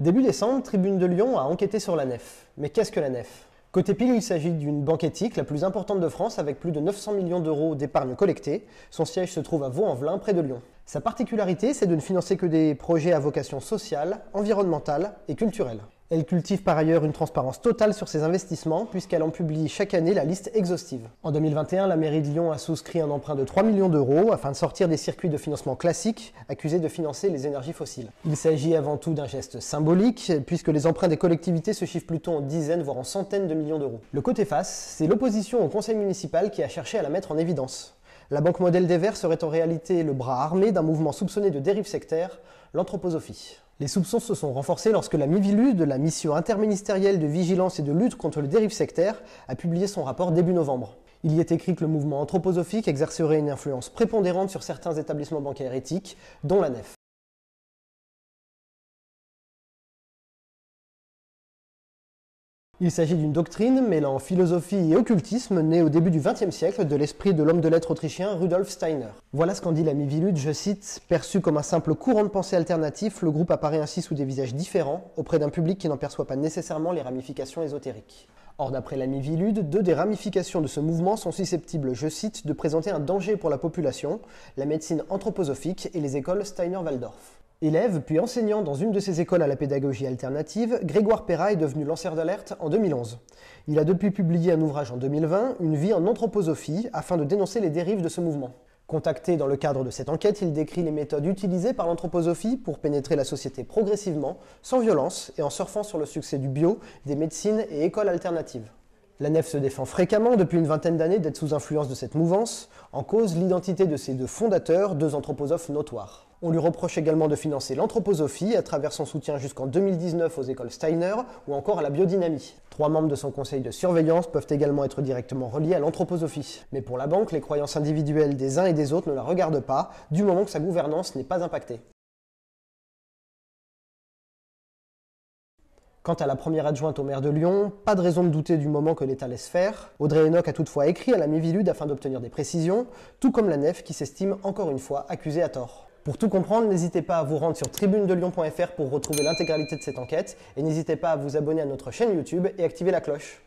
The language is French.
Début décembre, Tribune de Lyon a enquêté sur la nef. Mais qu'est-ce que la nef Côté pile, il s'agit d'une banque éthique, la plus importante de France, avec plus de 900 millions d'euros d'épargne collectée. Son siège se trouve à Vaux-en-Velin, près de Lyon. Sa particularité, c'est de ne financer que des projets à vocation sociale, environnementale et culturelle. Elle cultive par ailleurs une transparence totale sur ses investissements puisqu'elle en publie chaque année la liste exhaustive. En 2021, la mairie de Lyon a souscrit un emprunt de 3 millions d'euros afin de sortir des circuits de financement classiques accusés de financer les énergies fossiles. Il s'agit avant tout d'un geste symbolique puisque les emprunts des collectivités se chiffrent plutôt en dizaines voire en centaines de millions d'euros. Le côté face, c'est l'opposition au conseil municipal qui a cherché à la mettre en évidence. La banque modèle des Verts serait en réalité le bras armé d'un mouvement soupçonné de dérive sectaire, l'anthroposophie. Les soupçons se sont renforcés lorsque la MIVILU, de la mission interministérielle de vigilance et de lutte contre le dérives sectaires, a publié son rapport début novembre. Il y est écrit que le mouvement anthroposophique exercerait une influence prépondérante sur certains établissements bancaires éthiques, dont la NEF. Il s'agit d'une doctrine mêlant philosophie et occultisme née au début du XXe siècle de l'esprit de l'homme de lettres autrichien Rudolf Steiner. Voilà ce qu'en dit l'ami je cite, Perçu comme un simple courant de pensée alternatif, le groupe apparaît ainsi sous des visages différents auprès d'un public qui n'en perçoit pas nécessairement les ramifications ésotériques. Or, d'après l'ami Vilude, deux des ramifications de ce mouvement sont susceptibles, je cite, de présenter un danger pour la population, la médecine anthroposophique et les écoles Steiner-Waldorf. Élève puis enseignant dans une de ses écoles à la pédagogie alternative, Grégoire Perra est devenu lanceur d'alerte en 2011. Il a depuis publié un ouvrage en 2020, Une vie en anthroposophie, afin de dénoncer les dérives de ce mouvement. Contacté dans le cadre de cette enquête, il décrit les méthodes utilisées par l'anthroposophie pour pénétrer la société progressivement, sans violence et en surfant sur le succès du bio, des médecines et écoles alternatives. La nef se défend fréquemment depuis une vingtaine d'années d'être sous influence de cette mouvance, en cause l'identité de ses deux fondateurs, deux anthroposophes notoires. On lui reproche également de financer l'anthroposophie à travers son soutien jusqu'en 2019 aux écoles Steiner ou encore à la biodynamie. Trois membres de son conseil de surveillance peuvent également être directement reliés à l'anthroposophie. Mais pour la banque, les croyances individuelles des uns et des autres ne la regardent pas, du moment que sa gouvernance n'est pas impactée. Quant à la première adjointe au maire de Lyon, pas de raison de douter du moment que l'État laisse faire. Audrey Enoch a toutefois écrit à la Mivilude afin d'obtenir des précisions, tout comme la nef qui s'estime encore une fois accusée à tort. Pour tout comprendre, n'hésitez pas à vous rendre sur tribunedelion.fr pour retrouver l'intégralité de cette enquête et n'hésitez pas à vous abonner à notre chaîne YouTube et activer la cloche.